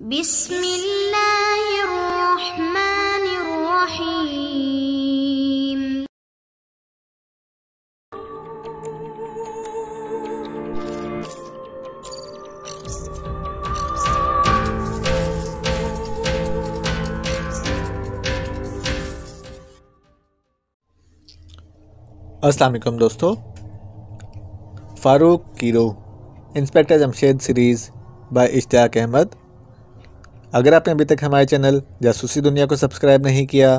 بسم الله الرحمن الرحيم अस्सलाम वालेकुम दोस्तों फारूक कीरो inspector Jamshed series by Ishtiaq Ahmed अगर आपने अभी तक हमारे चैनल जासूसी दुनिया को सब्सक्राइब नहीं किया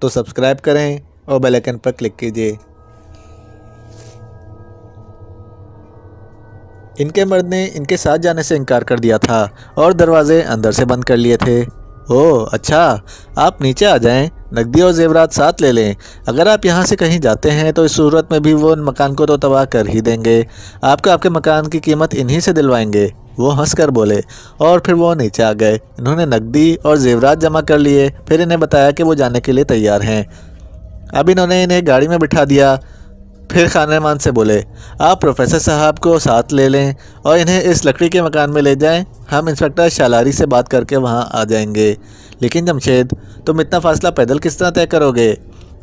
तो सब्सक्राइब करें और बेल आइकन पर क्लिक कीजिए इनके मर्द ने इनके साथ जाने से इनकार कर दिया था और दरवाजे अंदर से बंद कर लिए थे ओह अच्छा आप नीचे आ जाएं नकदी और जेवरात साथ ले लें अगर आप यहाँ से कहीं जाते हैं तो इस सूरत में भी वो उन मकान को तो तबाह कर ही देंगे आपका आपके मकान की कीमत इन्हीं से दिलवाएंगे वो हंसकर बोले और फिर वो नीचे आ गए इन्होंने नकदी और जेवरात जमा कर लिए फिर इन्हें बताया कि वो जाने के लिए तैयार हैं अब इन्होंने इन्हें गाड़ी में बिठा दिया फिर खान खानरमान से बोले आप प्रोफेसर साहब को साथ ले लें और इन्हें इस लकड़ी के मकान में ले जाएं हम इंस्पेक्टर शालारी से बात करके वहाँ आ जाएंगे लेकिन जमशेद तुम इतना फ़ासला पैदल किस तरह तय करोगे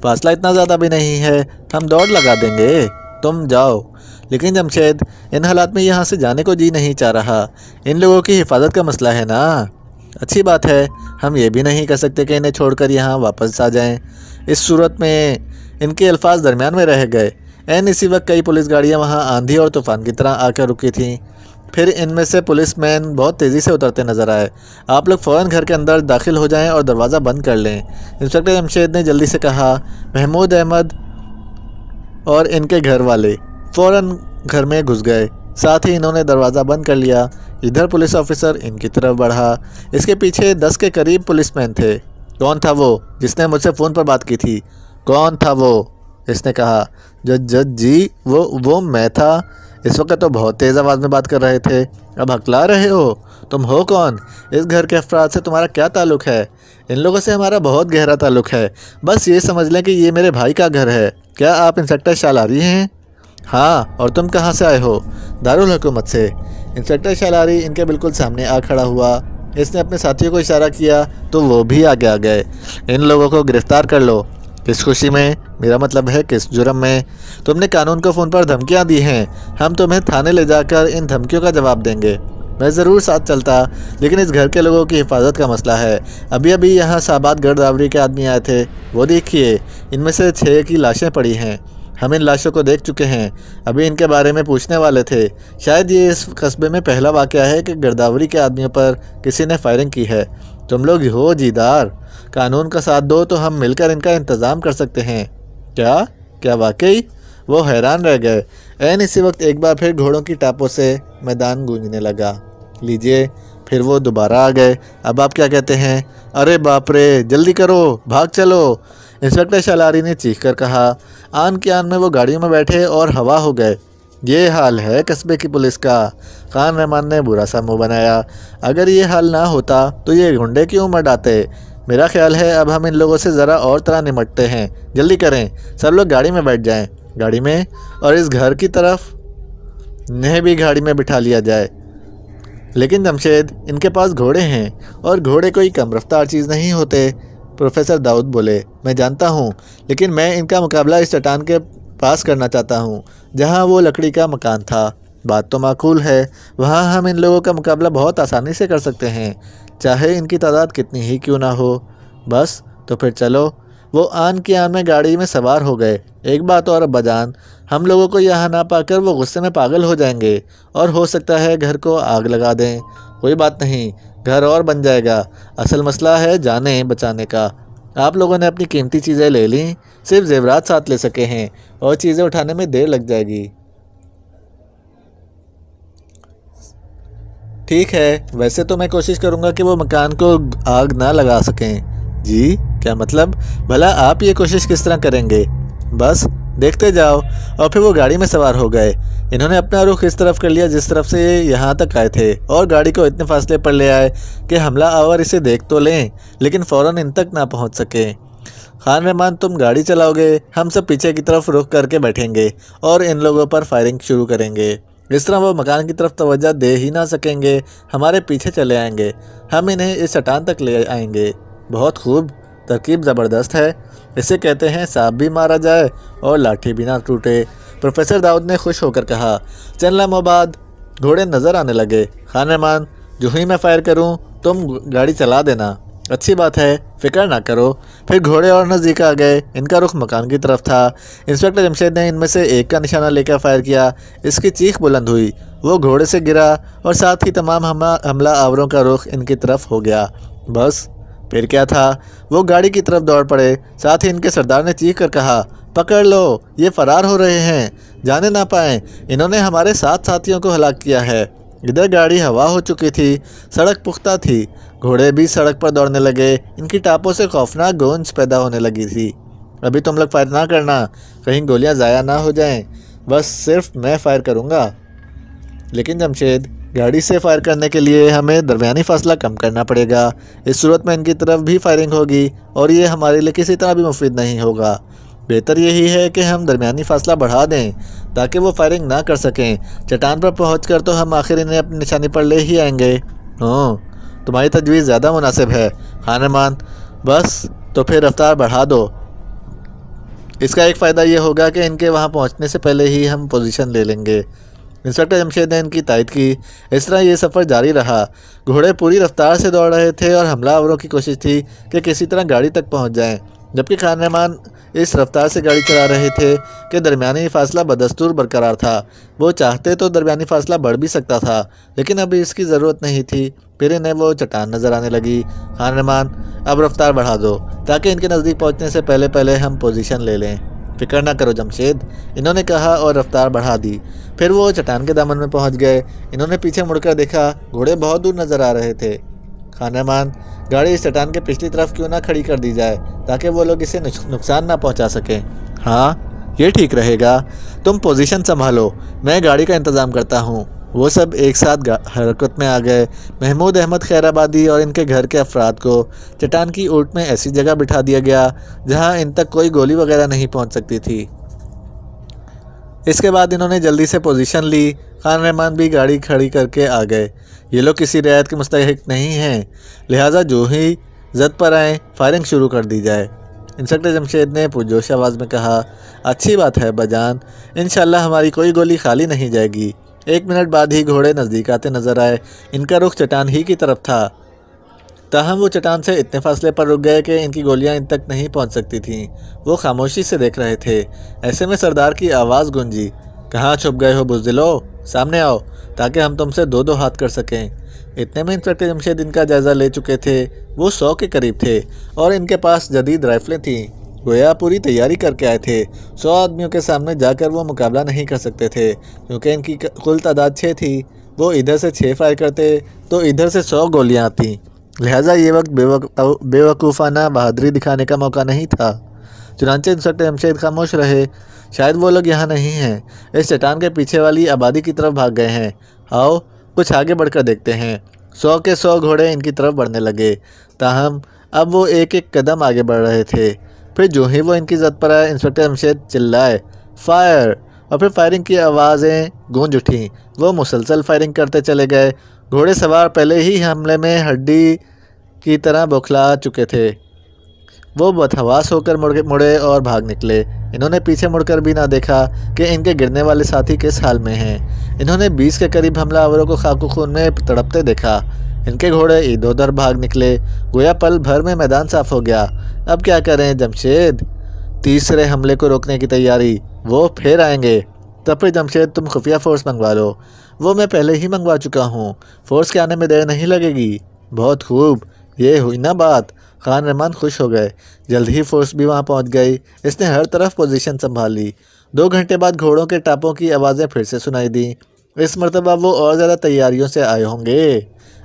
फासला इतना ज़्यादा भी नहीं है हम दौड़ लगा देंगे तुम जाओ लेकिन जमशेद इन हालात में यहाँ से जाने को जी नहीं चाह रहा इन लोगों की हिफाजत का मसला है ना अच्छी बात है हम ये भी नहीं कह सकते कि इन्हें छोड़कर यहाँ वापस आ जाएं। इस सूरत में इनके अल्फाज दरमियान में रह गए एन इसी वक्त कई पुलिस गाड़ियाँ वहाँ आंधी और तूफ़ान की तरह आकर रुकी थीं फिर इनमें से पुलिस मैन बहुत तेज़ी से उतरते नज़र आए आप लोग फ़ौरन घर के अंदर दाखिल हो जाएं और दरवाज़ा बंद कर लें इंस्पेक्टर जमशेद ने जल्दी से कहा महमूद अहमद और इनके घर वाले फ़ौर घर में घुस गए साथ ही इन्होंने दरवाज़ा बंद कर लिया इधर पुलिस ऑफिसर इनकी तरफ बढ़ा इसके पीछे दस के करीब पुलिसमैन थे कौन था वो जिसने मुझसे फ़ोन पर बात की थी कौन था वो इसने कहा जज जज जी वो वो मैं था इस वक्त तो बहुत तेज़ आवाज़ में बात कर रहे थे अब हकला रहे हो तुम हो कौन इस घर के अफराद से तुम्हारा क्या ताल्लुक़ है इन लोगों से हमारा बहुत गहरा ताल्लुक़ है बस ये समझ लें कि ये मेरे भाई का घर है क्या आप इंस्पेक्टर शालारी हैं हाँ और तुम कहाँ से आए हो दारुल हुकूमत से इंस्पेक्टर शालारी इनके बिल्कुल सामने आ खड़ा हुआ इसने अपने साथियों को इशारा किया तो वो भी आगे आ गए इन लोगों को गिरफ़्तार कर लो किस खुशी में मेरा मतलब है किस जुर्म में तुमने कानून को फ़ोन पर धमकियाँ दी हैं हम तुम्हें थाने ले जाकर इन धमकियों का जवाब देंगे मैं ज़रूर साथ चलता लेकिन इस घर के लोगों की हिफाजत का मसला है अभी अभी यहाँ साबाद गर्दावरी के आदमी आए थे वो देखिए इनमें से छः की लाशें पड़ी हैं हम इन लाशों को देख चुके हैं अभी इनके बारे में पूछने वाले थे शायद ये इस कस्बे में पहला वाक़ है कि गर्दावरी के आदमियों पर किसी ने फायरिंग की है तुम लोग हो जीदार कानून का साथ दो तो हम मिलकर इनका इंतज़ाम कर सकते हैं क्या क्या वाकई वो हैरान रह गए एन इसी वक्त एक बार फिर घोड़ों की टापों से मैदान गूंजने लगा लीजिए फिर वो दोबारा आ गए अब आप क्या कहते हैं अरे बाप रे जल्दी करो भाग चलो इंस्पेक्टर शलारी ने चीख कर कहा आन के आन में वो गाड़ियों में बैठे और हवा हो गए ये हाल है कस्बे की पुलिस का खान रहमान ने बुरा सा मुंह बनाया अगर ये हाल ना होता तो ये गुंडे क्यों मर डाते मेरा ख्याल है अब हम इन लोगों से ज़रा और तरह निमटते हैं जल्दी करें सब लोग गाड़ी में बैठ जाएं गाड़ी में और इस घर की तरफ नहीं भी गाड़ी में बिठा लिया जाए लेकिन जमशेद इनके पास घोड़े हैं और घोड़े कोई कम रफ्तार चीज़ नहीं होते प्रोफेसर दाऊद बोले मैं जानता हूँ लेकिन मैं इनका मुकाबला इस चट्टान के पास करना चाहता हूँ जहाँ वो लकड़ी का मकान था बात तो माकूल है वहाँ हम इन लोगों का मुकाबला बहुत आसानी से कर सकते हैं चाहे इनकी तादाद कितनी ही क्यों ना हो बस तो फिर चलो वो आन की आन में गाड़ी में सवार हो गए एक बात और अब्बाजान हम लोगों को यहाँ ना पाकर वो गुस्से में पागल हो जाएंगे और हो सकता है घर को आग लगा दें कोई बात नहीं घर और बन जाएगा असल मसला है जाने बचाने का आप लोगों ने अपनी कीमती चीज़ें ले ली सिर्फ जेवरात साथ ले सके हैं और चीज़ें उठाने में देर लग जाएगी ठीक है वैसे तो मैं कोशिश करूँगा कि वो मकान को आग ना लगा सकें जी क्या मतलब भला आप ये कोशिश किस तरह करेंगे बस देखते जाओ और फिर वो गाड़ी में सवार हो गए इन्होंने अपना रुख इस तरफ कर लिया जिस तरफ से ये यहाँ तक आए थे और गाड़ी को इतने फासले पर ले आए कि हमला आवर इसे देख तो लें लेकिन फ़ौर इन तक ना पहुँच सकें खान रहमान तुम गाड़ी चलाओगे हम सब पीछे की तरफ रुख करके बैठेंगे और इन लोगों पर फायरिंग शुरू करेंगे इस तरह वो मकान की तरफ तवज्जा दे ही ना सकेंगे हमारे पीछे चले आएंगे हम इन्हें इस चटान तक ले आएंगे बहुत खूब तरकीब ज़बरदस्त है इसे कहते हैं सांप भी मारा जाए और लाठी भी ना टूटे प्रोफेसर दाऊद ने खुश होकर कहा चंद लम्हों बाद घोड़े नज़र आने लगे खान रहमान जो ही मैं फायर करूँ तुम गाड़ी चला देना अच्छी बात है फिक्र ना करो फिर घोड़े और नज़दीक आ गए इनका रुख मकान की तरफ था इंस्पेक्टर जमशेद ने इनमें से एक का निशाना लेकर फायर किया इसकी चीख बुलंद हुई वो घोड़े से गिरा और साथ ही तमाम हमला हमला आवरों का रुख इनकी तरफ हो गया बस फिर क्या था वो गाड़ी की तरफ दौड़ पड़े साथ ही इनके सरदार ने चीख कर कहा पकड़ लो ये फरार हो रहे हैं जाने ना पाए इन्होंने हमारे सात साथियों को हलाक किया है इधर गाड़ी हवा हो चुकी थी सड़क पुख्ता थी घोड़े भी सड़क पर दौड़ने लगे इनकी टापों से खौफनाक गूंज पैदा होने लगी थी अभी तुम लोग फायर ना करना कहीं गोलियां ज़ाया ना हो जाएं बस सिर्फ मैं फायर करूँगा लेकिन जमशेद गाड़ी से फायर करने के लिए हमें दरमियानी फासला कम करना पड़ेगा इस सूरत में इनकी तरफ भी फायरिंग होगी और ये हमारे लिए किसी तरह भी मुफीद नहीं होगा बेहतर यही है कि हम दरमियानी फासला बढ़ा दें ताकि वो फायरिंग ना कर सकें चट्टान पर पहुँच कर तो हम आखिर इन्हें अपनी निशानी पर ले ही आएंगे हाँ तुम्हारी तजवीज़ ज़्यादा मुनासिब है खानमान हाँ, बस तो फिर रफ्तार बढ़ा दो इसका एक फ़ायदा ये होगा कि इनके वहाँ पहुँचने से पहले ही हम पोजीशन ले लेंगे इंस्पेक्टर जमशेद ने इनकी तायद की इस तरह ये सफ़र जारी रहा घोड़े पूरी रफ्तार से दौड़ रहे थे और हमलावरों की कोशिश थी कि किसी तरह गाड़ी तक पहुँच जाएँ जबकि खान रहमान इस रफ्तार से गाड़ी चला रहे थे कि दरमियानी फासला बदस्तूर बरकरार था वो चाहते तो दरमियानी फासला बढ़ भी सकता था लेकिन अभी इसकी ज़रूरत नहीं थी फिर इन्हें वो चट्टान नज़र आने लगी खान रहमान अब रफ्तार बढ़ा दो ताकि इनके नज़दीक पहुंचने से पहले पहले हम पोजीशन ले लें फिक्र ना करो जमशेद इन्होंने कहा और रफ्तार बढ़ा दी फिर वो चट्टान के दामन में पहुंच गए इन्होंने पीछे मुड़कर देखा घोड़े बहुत दूर नजर आ रहे थे खानामान गाड़ी इस चट्टान के पिछली तरफ क्यों ना खड़ी कर दी जाए ताकि वो लोग इसे नुकसान ना पहुँचा सकें हाँ ये ठीक रहेगा तुम पोजीशन संभालो मैं गाड़ी का इंतज़ाम करता हूँ वो सब एक साथ हरकत में आ गए महमूद अहमद खैराबादी और इनके घर के अफराद को चट्टान की ऊट में ऐसी जगह बिठा दिया गया जहां इन तक कोई गोली वगैरह नहीं पहुंच सकती थी इसके बाद इन्होंने जल्दी से पोजीशन ली खान रहमान भी गाड़ी खड़ी करके आ गए ये लोग किसी रियायत के मुस्तक नहीं हैं लिहाजा जो ही जद पर आएँ फायरिंग शुरू कर दी जाए इंस्पेक्टर जमशेद ने पुरजोश आवाज़ में कहा अच्छी बात है बजान इन हमारी कोई गोली खाली नहीं जाएगी एक मिनट बाद ही घोड़े नज़दीक आते नजर आए इनका रुख चट्टान ही की तरफ था ताहम वो चट्टान से इतने फासले पर रुक गए कि इनकी गोलियां इन तक नहीं पहुंच सकती थीं वो खामोशी से देख रहे थे ऐसे में सरदार की आवाज़ गूंजी कहाँ छुप गए हो बुजदिलो सामने आओ ताकि हम तुमसे दो दो हाथ कर सकें इतने में इंस्पेक्टर जमशेद इनका जायज़ा ले चुके थे वो सौ के करीब थे और इनके पास जदीद राइफलें थीं गोया पूरी तैयारी करके आए थे सौ आदमियों के सामने जाकर वो मुकाबला नहीं कर सकते थे क्योंकि इनकी कुल तादाद छः थी वो इधर से छः फायर करते तो इधर से सौ गोलियाँ आती लिहाजा ये वक्त बेवकूफ़ाना बहादुरी दिखाने का मौका नहीं था चुनाचे इंस्पेक्टर जमशेद खामोश रहे शायद वो लोग यहाँ नहीं हैं इस चट्टान के पीछे वाली आबादी की तरफ भाग गए हैं आओ कुछ आगे बढ़कर देखते हैं सौ के सौ घोड़े इनकी तरफ बढ़ने लगे ताहम अब वो एक एक कदम आगे बढ़ रहे थे फिर जो ही वो इनकी जद पर आया इंस्पेक्टर जमशेद चिल्लाए फायर और फिर फायरिंग की आवाज़ें गूंज उठीं वो मुसलसल फायरिंग करते चले गए घोड़े सवार पहले ही हमले में हड्डी की तरह बौखला चुके थे वो बदहवास होकर मुड़ मुड़े और भाग निकले इन्होंने पीछे मुड़कर भी ना देखा कि इनके गिरने वाले साथी किस हाल में हैं इन्होंने बीस के करीब हमलावरों को खाकू खून में तड़पते देखा इनके घोड़े इधर उधर भाग निकले गोया पल भर में मैदान साफ हो गया अब क्या करें जमशेद तीसरे हमले को रोकने की तैयारी वो फिर आएंगे तब फिर जमशेद तुम खुफिया फ़ोर्स मंगवा लो वो मैं पहले ही मंगवा चुका हूँ फ़ोर्स के आने में देर नहीं लगेगी बहुत खूब ये हुई ना बात खान रहमान खुश हो गए जल्द ही फोर्स भी वहाँ पहुँच गई इसने हर तरफ पोजीशन संभाल ली दो घंटे बाद घोड़ों के टापों की आवाज़ें फिर से सुनाई दी इस मरतबा वो और ज़्यादा तैयारियों से आए होंगे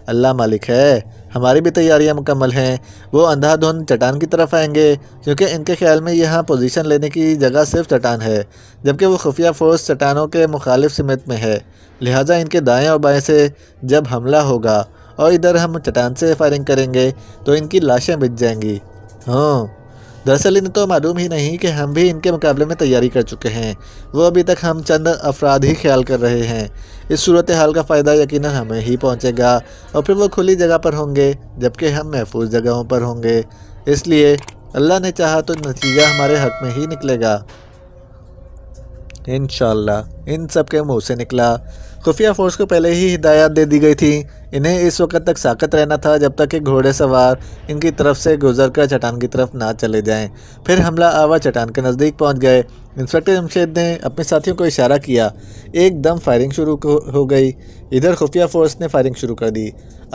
अल्लाह मालिक है हमारी भी तैयारियां मुकम्मल हैं वो अंधाधुंध चट्टान की तरफ आएंगे क्योंकि इनके ख्याल में यहाँ पोजीशन लेने की जगह सिर्फ चट्टान है जबकि वो खुफिया फोर्स चट्टानों के मुखालिफ सिमत में है लिहाजा इनके दाएँ और बाएँ से जब हमला होगा और इधर हम चट्टान से फायरिंग करेंगे तो इनकी लाशें बिज जाएंगी हाँ दरअसल इन्हें तो मालूम ही नहीं कि हम भी इनके मुकाबले में तैयारी कर चुके हैं वो अभी तक हम चंद अफराद ही ख्याल कर रहे हैं इस सूरत हाल का फ़ायदा यकीन हमें ही पहुँचेगा और फिर वो खुली जगह पर होंगे जबकि हम महफूज जगहों पर होंगे इसलिए अल्लाह ने चाहा तो नतीजा हमारे हक में ही निकलेगा इन इन सब के मुँह से निकला खुफिया फोर्स को पहले ही हिदायत दे दी गई थी इन्हें इस वक्त तक साकत रहना था जब तक कि घोड़े सवार इनकी तरफ से गुजर कर चटान की तरफ ना चले जाएं। फिर हमला आवा चटान के नज़दीक पहुंच गए इंस्पेक्टर जमशेद ने अपने साथियों को इशारा किया एकदम फायरिंग शुरू हो गई इधर खुफिया फोर्स ने फायरिंग शुरू कर दी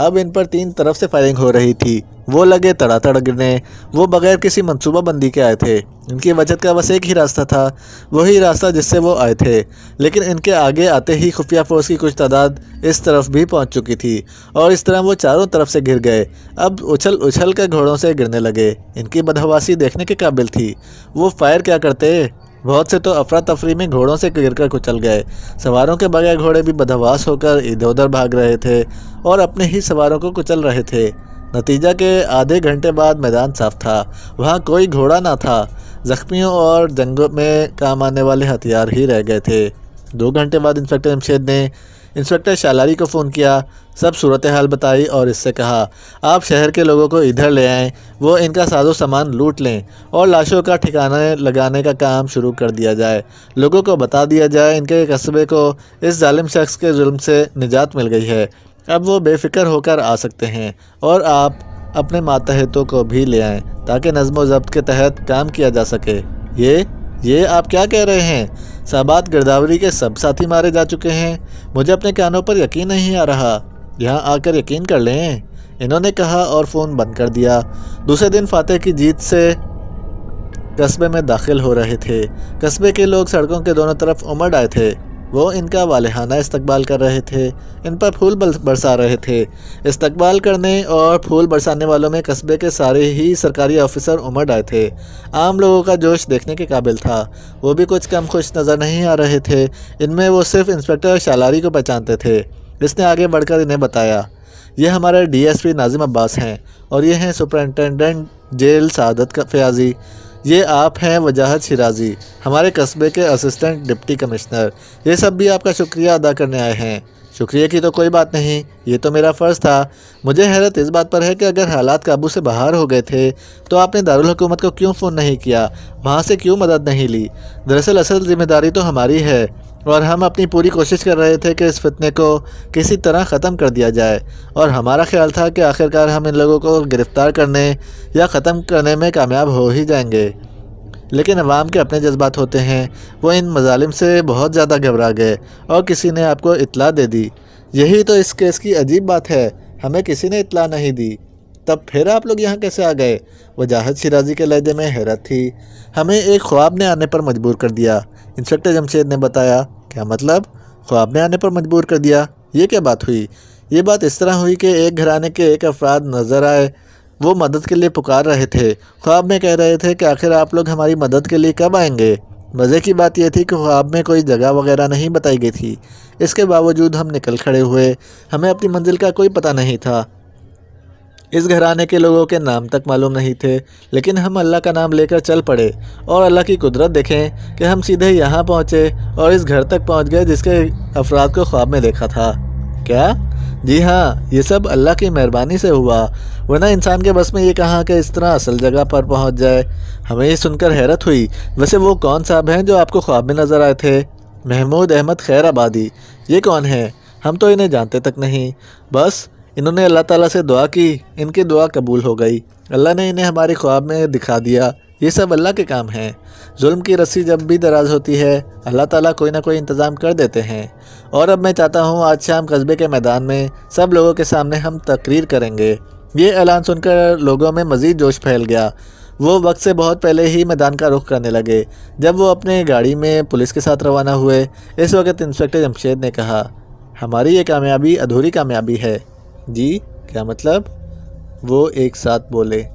अब इन पर तीन तरफ से फायरिंग हो रही थी वो लगे तड़ातड़ गिरने वो बगैर किसी मनसूबाबंदी के आए थे इनकी बचत का बस एक ही रास्ता था वही रास्ता जिससे वो आए थे लेकिन इनके आगे आते ही खुफिया फोर्स की कुछ तादाद इस तरफ भी पहुंच चुकी थी और इस तरह वो चारों तरफ से घिर गए अब उछल उछल कर घोड़ों से गिरने लगे इनकी बदहवासी देखने के काबिल थी वो फायर क्या करते बहुत से तो अफरा तफरी में घोड़ों से गिरकर कुचल गए सवारों के बगैर घोड़े भी बदहवास होकर इधर उधर भाग रहे थे और अपने ही सवारों को कुचल रहे थे नतीजा के आधे घंटे बाद मैदान साफ था वहाँ कोई घोड़ा ना था ज़ख्मियों और जंगों में काम आने वाले हथियार ही रह गए थे दो घंटे बाद इंस्पेक्टर जमशेद ने इंस्पेक्टर शालारी को फ़ोन किया सब सूरत हाल बताई और इससे कहा आप शहर के लोगों को इधर ले आएँ वो इनका साजो सामान लूट लें और लाशों का ठिकाना लगाने का काम शुरू कर दिया जाए लोगों को बता दिया जाए इनके कस्बे को इस जालिम शख्स के जुल्म से निजात मिल गई है अब वो बेफिक्र होकर आ सकते हैं और आप अपने मातहतों को भी ले आएँ ताकि नज़म ज़ब्त के तहत काम किया जा सके ये ये आप क्या कह रहे हैं सहबात गिरदावरी के सब साथी मारे जा चुके हैं मुझे अपने कानों पर यकीन नहीं आ रहा यहाँ आकर यकीन कर लें इन्होंने कहा और फ़ोन बंद कर दिया दूसरे दिन फातह की जीत से कस्बे में दाखिल हो रहे थे कस्बे के लोग सड़कों के दोनों तरफ उमड़ आए थे वो इनका वालहाना इस्तबाल कर रहे थे इन पर फूल बरसा रहे थे इस्तबाल करने और फूल बरसाने वालों में कस्बे के सारे ही सरकारी ऑफिसर उमड़ आए थे आम लोगों का जोश देखने के काबिल था वो भी कुछ कम खुश नज़र नहीं आ रहे थे इनमें वो सिर्फ इंस्पेक्टर शालारी को पहचानते थे इसने आगे बढ़कर इन्हें बताया ये हमारे डी पी नाजिम अब्बास हैं और ये हैं सुपरिटेंडेंट जेल का फयाजी ये आप हैं वजाहत शिराजी हमारे कस्बे के असिस्टेंट डिप्टी कमिश्नर ये सब भी आपका शुक्रिया अदा करने आए हैं शुक्रिया की तो कोई बात नहीं ये तो मेरा फ़र्ज़ था मुझे हैरत इस बात पर है कि अगर हालात काबू से बाहर हो गए थे तो आपने दारुल हुकूमत को क्यों फ़ोन नहीं किया वहाँ से क्यों मदद नहीं ली दरअसल असल जिम्मेदारी तो हमारी है और हम अपनी पूरी कोशिश कर रहे थे कि इस फितने को किसी तरह ख़त्म कर दिया जाए और हमारा ख्याल था कि आखिरकार हम इन लोगों को गिरफ़्तार करने या ख़त्म करने में कामयाब हो ही जाएंगे लेकिन अवाम के अपने जज्बात होते हैं वो इन मजालिम से बहुत ज़्यादा घबरा गए और किसी ने आपको इतला दे दी यही तो इस केस की अजीब बात है हमें किसी ने इतला नहीं दी तब फिर आप लोग यहाँ कैसे आ गए वजाहत शिराजी के लहजे में हैरत थी हमें एक ख्वाब ने आने पर मजबूर कर दिया इंस्पेक्टर जमशेद ने बताया क्या मतलब ख्वाब में आने पर मजबूर कर दिया ये क्या बात हुई ये बात इस तरह हुई कि एक घराने के एक अफराद नज़र आए वो मदद के लिए पुकार रहे थे ख्वाब में कह रहे थे कि आखिर आप लोग हमारी मदद के लिए कब आएंगे मज़े की बात यह थी कि ख्वाब में कोई जगह वगैरह नहीं बताई गई थी इसके बावजूद हम निकल खड़े हुए हमें अपनी मंजिल का कोई पता नहीं था इस घराने के लोगों के नाम तक मालूम नहीं थे लेकिन हम अल्लाह का नाम लेकर चल पड़े और अल्लाह की कुदरत देखें कि हम सीधे यहाँ पहुँचे और इस घर तक पहुँच गए जिसके अफराद को ख्वाब में देखा था क्या जी हाँ ये सब अल्लाह की मेहरबानी से हुआ वरना इंसान के बस में ये कहा कि इस तरह असल जगह पर पहुँच जाए हमें ये सुनकर हैरत हुई वैसे वो कौन साहब हैं जो आपको ख्वाब में नज़र आए थे महमूद अहमद खैर आबादी ये कौन है हम तो इन्हें जानते तक नहीं बस इन्होंने अल्लाह ताला से दुआ की इनकी दुआ कबूल हो गई अल्लाह ने इन्हें हमारे ख्वाब में दिखा दिया ये सब अल्लाह के काम हैं जुल्म की रस्सी जब भी दराज होती है अल्लाह ताला कोई ना कोई इंतज़ाम कर देते हैं और अब मैं चाहता हूँ आज शाम कस्बे के मैदान में सब लोगों के सामने हम तकरीर करेंगे ये ऐलान सुनकर लोगों में मज़ीद जोश फैल गया वो वक्त से बहुत पहले ही मैदान का रुख करने लगे जब वो अपने गाड़ी में पुलिस के साथ रवाना हुए इस वक्त इंस्पेक्टर जमशेद ने कहा हमारी ये कामयाबी अधूरी कामयाबी है जी क्या मतलब वो एक साथ बोले